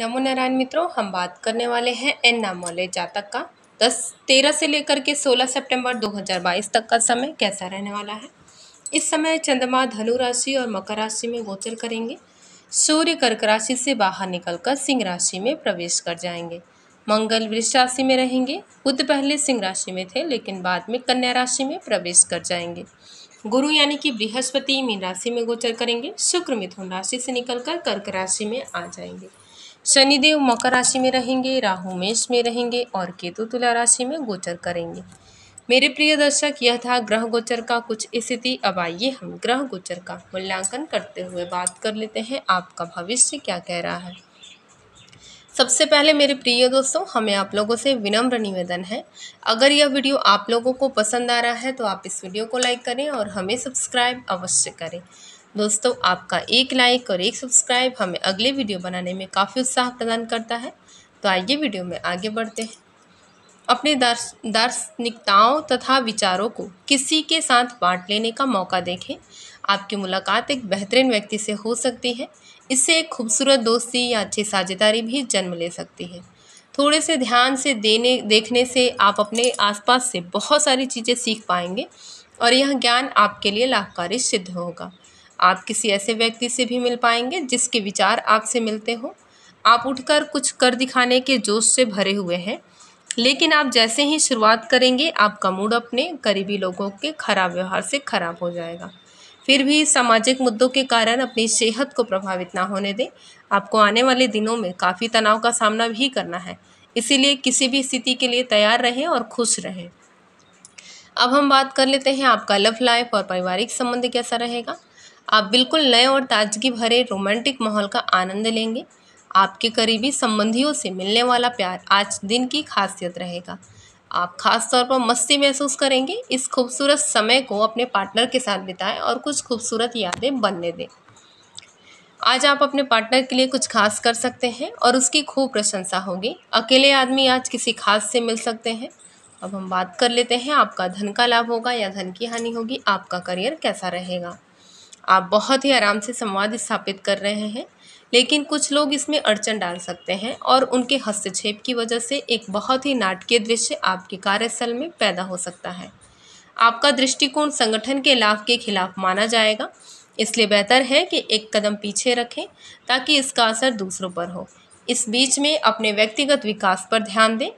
नमो नारायण मित्रों हम बात करने वाले हैं एन नामोले जातक का दस तेरह से लेकर के सोलह सितंबर 2022 तक का समय कैसा रहने वाला है इस समय चंद्रमा धनु राशि और मकर राशि में गोचर करेंगे सूर्य कर्क राशि से बाहर निकलकर सिंह राशि में प्रवेश कर जाएंगे मंगल वृक्ष राशि में रहेंगे बुद्ध पहले सिंह राशि में थे लेकिन बाद में कन्या राशि में प्रवेश कर जाएंगे गुरु यानी कि बृहस्पति मीन राशि में गोचर करेंगे शुक्र मिथुन राशि से निकलकर कर्क राशि में आ जाएंगे शनिदेव मकर राशि में रहेंगे राहु मेष में रहेंगे और केतु तुला राशि में गोचर करेंगे मेरे प्रिय दर्शक यह था ग्रह गोचर का कुछ स्थिति अब आइए हम ग्रह गोचर का मूल्यांकन करते हुए बात कर लेते हैं आपका भविष्य क्या कह रहा है सबसे पहले मेरे प्रिय दोस्तों हमें आप लोगों से विनम्र निवेदन है अगर यह वीडियो आप लोगों को पसंद आ रहा है तो आप इस वीडियो को लाइक करें और हमें सब्सक्राइब अवश्य करें दोस्तों आपका एक लाइक और एक सब्सक्राइब हमें अगले वीडियो बनाने में काफ़ी उत्साह प्रदान करता है तो आइए वीडियो में आगे बढ़ते हैं अपने दार्श दार्शनिकताओं तथा विचारों को किसी के साथ बांट लेने का मौका देखें आपकी मुलाकात एक बेहतरीन व्यक्ति से हो सकती है इससे एक खूबसूरत दोस्ती या अच्छी साझेदारी भी जन्म ले सकती है थोड़े से ध्यान से देने देखने से आप अपने आसपास से बहुत सारी चीज़ें सीख पाएंगे और यह ज्ञान आपके लिए लाभकारी सिद्ध होगा आप किसी ऐसे व्यक्ति से भी मिल पाएंगे जिसके विचार आपसे मिलते हों आप उठकर कुछ कर दिखाने के जोश से भरे हुए हैं लेकिन आप जैसे ही शुरुआत करेंगे आपका मूड अपने करीबी लोगों के खराब व्यवहार से खराब हो जाएगा फिर भी सामाजिक मुद्दों के कारण अपनी सेहत को प्रभावित ना होने दें आपको आने वाले दिनों में काफ़ी तनाव का सामना भी करना है इसीलिए किसी भी स्थिति के लिए तैयार रहें और खुश रहें अब हम बात कर लेते हैं आपका लव लाइफ और पारिवारिक संबंध कैसा रहेगा आप बिल्कुल नए और ताजगी भरे रोमांटिक माहौल का आनंद लेंगे आपके करीबी संबंधियों से मिलने वाला प्यार आज दिन की खासियत रहेगा आप खास तौर पर मस्ती महसूस करेंगे इस खूबसूरत समय को अपने पार्टनर के साथ बिताएं और कुछ खूबसूरत यादें बनने दें आज आप अपने पार्टनर के लिए कुछ खास कर सकते हैं और उसकी खूब प्रशंसा होगी अकेले आदमी आज किसी खास से मिल सकते हैं अब हम बात कर लेते हैं आपका धन का लाभ होगा या धन की हानि होगी आपका करियर कैसा रहेगा आप बहुत ही आराम से संवाद स्थापित कर रहे हैं लेकिन कुछ लोग इसमें अड़चन डाल सकते हैं और उनके हस्तक्षेप की वजह से एक बहुत ही नाटकीय दृश्य आपके कार्यस्थल में पैदा हो सकता है आपका दृष्टिकोण संगठन के लाभ के खिलाफ माना जाएगा इसलिए बेहतर है कि एक कदम पीछे रखें ताकि इसका असर दूसरों पर हो इस बीच में अपने व्यक्तिगत विकास पर ध्यान दें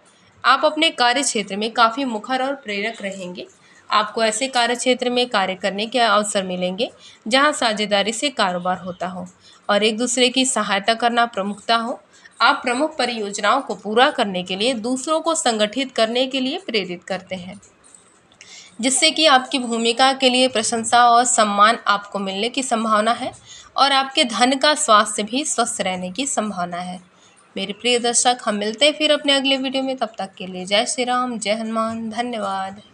आप अपने कार्य क्षेत्र में काफ़ी मुखर और प्रेरक रहेंगे आपको ऐसे कार्य क्षेत्र में कार्य करने के अवसर मिलेंगे जहाँ साझेदारी से कारोबार होता हो और एक दूसरे की सहायता करना प्रमुखता हो आप प्रमुख परियोजनाओं को पूरा करने के लिए दूसरों को संगठित करने के लिए प्रेरित करते हैं जिससे कि आपकी भूमिका के लिए प्रशंसा और सम्मान आपको मिलने की संभावना है और आपके धन का स्वास्थ्य भी स्वस्थ रहने की संभावना है मेरे प्रिय दर्शक हम मिलते हैं फिर अपने अगले वीडियो में तब तक के लिए जय श्री राम जय हनुमान धन्यवाद